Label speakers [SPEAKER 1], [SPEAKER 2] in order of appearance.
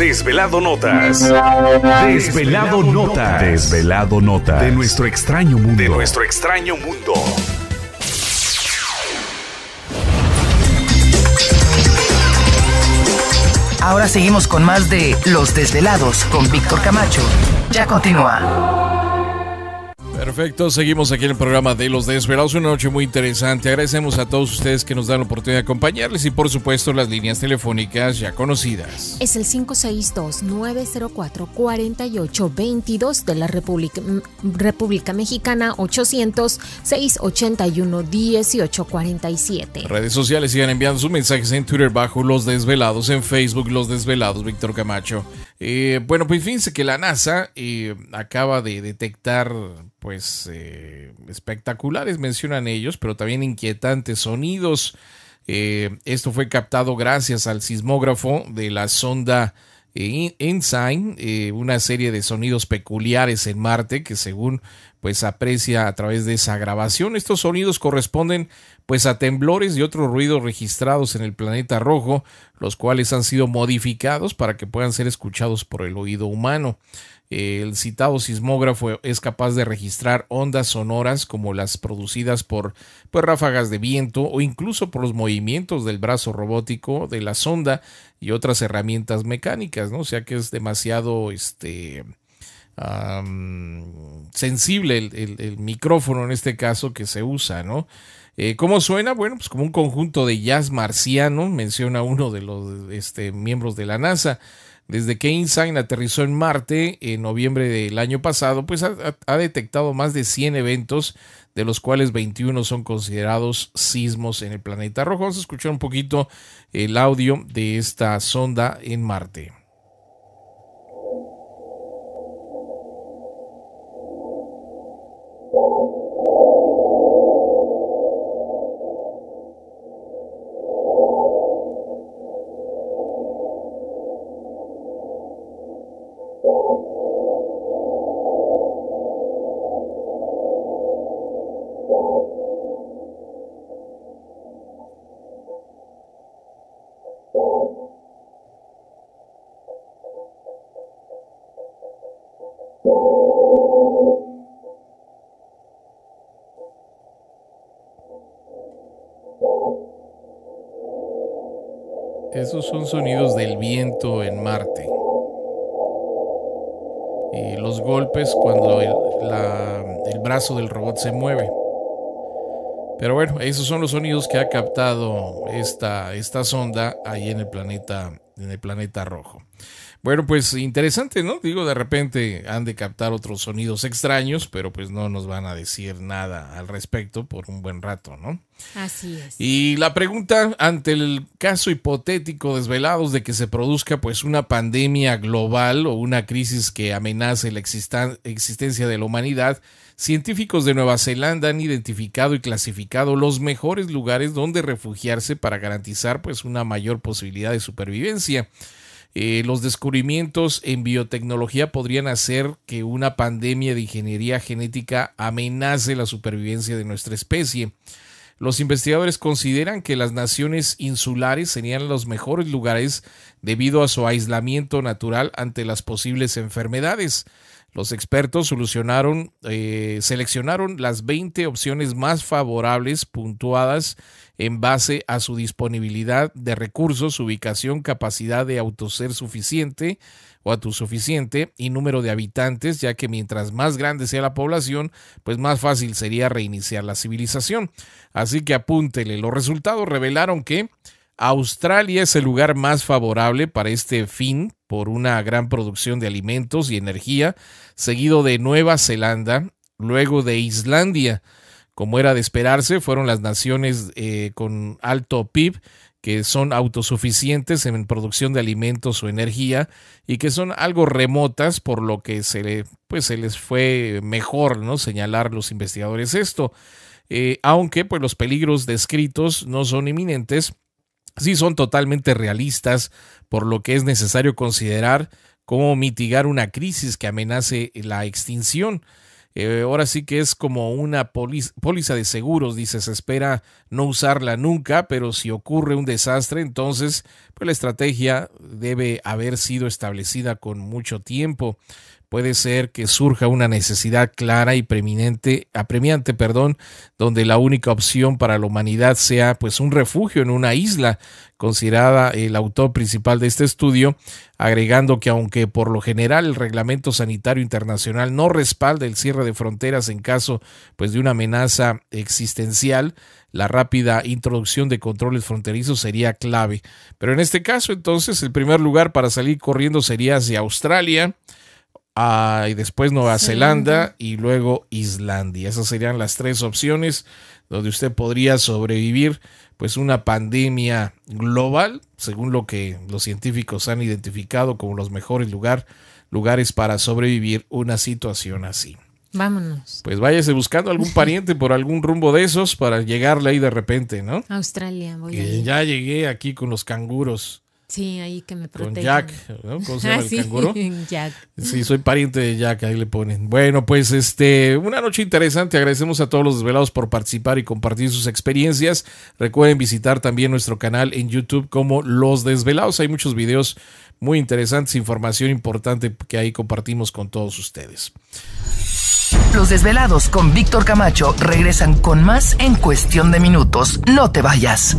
[SPEAKER 1] Desvelado Notas. Desvelado, Notas. Desvelado Notas. De nuestro extraño mundo. De nuestro extraño mundo. Ahora seguimos con más de Los Desvelados con Víctor Camacho. Ya continúa. Perfecto, seguimos aquí en el programa de Los Desvelados, una noche muy interesante. Agradecemos a todos ustedes que nos dan la oportunidad de acompañarles y por supuesto las líneas telefónicas ya conocidas. Es el 562-904-4822 de la República, República Mexicana, 800-681-1847. Redes sociales sigan enviando sus mensajes en Twitter bajo Los Desvelados, en Facebook Los Desvelados, Víctor Camacho. Eh, bueno, pues fíjense que la NASA eh, acaba de detectar, pues, eh, espectaculares, mencionan ellos, pero también inquietantes sonidos. esto fue captado gracias al sismógrafo de la sonda Ensign, una serie de sonidos peculiares en Marte que según pues aprecia a través de esa grabación. Estos sonidos corresponden pues a temblores y otros ruidos registrados en el planeta rojo, los cuales han sido modificados para que puedan ser escuchados por el oído humano. El citado sismógrafo es capaz de registrar ondas sonoras como las producidas por pues, ráfagas de viento o incluso por los movimientos del brazo robótico de la sonda y otras herramientas mecánicas, ¿no? O sea que es demasiado este, sensible el, micrófono en este caso que se usa, ¿no? Eh, ¿Cómo suena? Bueno, pues como un conjunto de jazz marciano, menciona uno de los este, miembros de la NASA. Desde que InSign aterrizó en Marte en noviembre del año pasado, pues ha, ha detectado más de 100 eventos, de los cuales 21 son considerados sismos en el planeta rojo. Vamos a escuchar un poquito el audio de esta sonda en Marte. Esos son sonidos del viento en Marte. Y los golpes cuando el, brazo del robot se mueve. Pero bueno, esos son los sonidos que ha captado esta, esta sonda ahí en el planeta en el planeta rojo. Bueno, pues interesante, ¿no? Digo, de repente han de captar otros sonidos extraños, pero pues no nos van a decir nada al respecto por un buen rato, ¿no? Así es. Y la pregunta ante el caso hipotético desvelados de que se produzca pues una pandemia global o una crisis que amenace la existencia de la humanidad, científicos de Nueva Zelanda han identificado y clasificado los mejores lugares donde refugiarse para garantizar pues una mayor posibilidad de supervivencia. Eh, los descubrimientos en biotecnología podrían hacer que una pandemia de ingeniería genética amenace la supervivencia de nuestra especie. Los investigadores consideran que las naciones insulares serían los mejores lugares debido a su aislamiento natural ante las posibles enfermedades. Los expertos solucionaron, eh, seleccionaron las 20 opciones más favorables puntuadas en base a su disponibilidad de recursos, ubicación, capacidad de autoser suficiente o autosuficiente y número de habitantes, ya que mientras más grande sea la población, pues más fácil sería reiniciar la civilización. Así que apúntele, los resultados revelaron que Australia es el lugar más favorable para este fin por una gran producción de alimentos y energía, seguido de Nueva Zelanda, luego de Islandia. Como era de esperarse, fueron las naciones eh, con alto PIB que son autosuficientes en producción de alimentos o energía y que son algo remotas, por lo que se, le, pues, les fue mejor ¿no? señalar los investigadores esto. Eh, aunque pues, los peligros descritos no son inminentes sí son totalmente realistas, por lo que es necesario considerar cómo mitigar una crisis que amenace la extinción. Eh, ahora sí que es como una póliza de seguros, dice, se espera no usarla nunca, pero si ocurre un desastre, entonces pues la estrategia debe haber sido establecida con mucho tiempo puede ser que surja una necesidad clara y preeminente, apremiante, perdón, donde la única opción para la humanidad sea pues un refugio en una isla, considerada el autor principal de este estudio, agregando que aunque por lo general el reglamento sanitario internacional no respalda el cierre de fronteras en caso pues de una amenaza existencial, la rápida introducción de controles fronterizos sería clave. Pero en este caso, entonces, el primer lugar para salir corriendo sería hacia Australia, Ah, y después Nueva Zelanda y luego Islandia. Esas serían las tres opciones donde usted podría sobrevivir pues una pandemia global, según lo que los científicos han identificado como los mejores lugar, lugares para sobrevivir una situación así. Vámonos. Pues váyase buscando algún pariente por algún rumbo de esos para llegarle ahí de repente, ¿no? Australia, voy. A Ya llegué aquí con los canguros. Sí, ahí que me protegen. Con Jack, ¿no? ¿Cómo ah, Sí, soy pariente de Jack, ahí le ponen. Bueno, pues este, una noche interesante. Agradecemos a todos los desvelados por participar y compartir sus experiencias. Recuerden visitar también nuestro canal en YouTube como Los Desvelados. Hay muchos videos muy interesantes, información importante que ahí compartimos con todos ustedes. Los Desvelados con Víctor Camacho regresan con más en cuestión de minutos. No te vayas.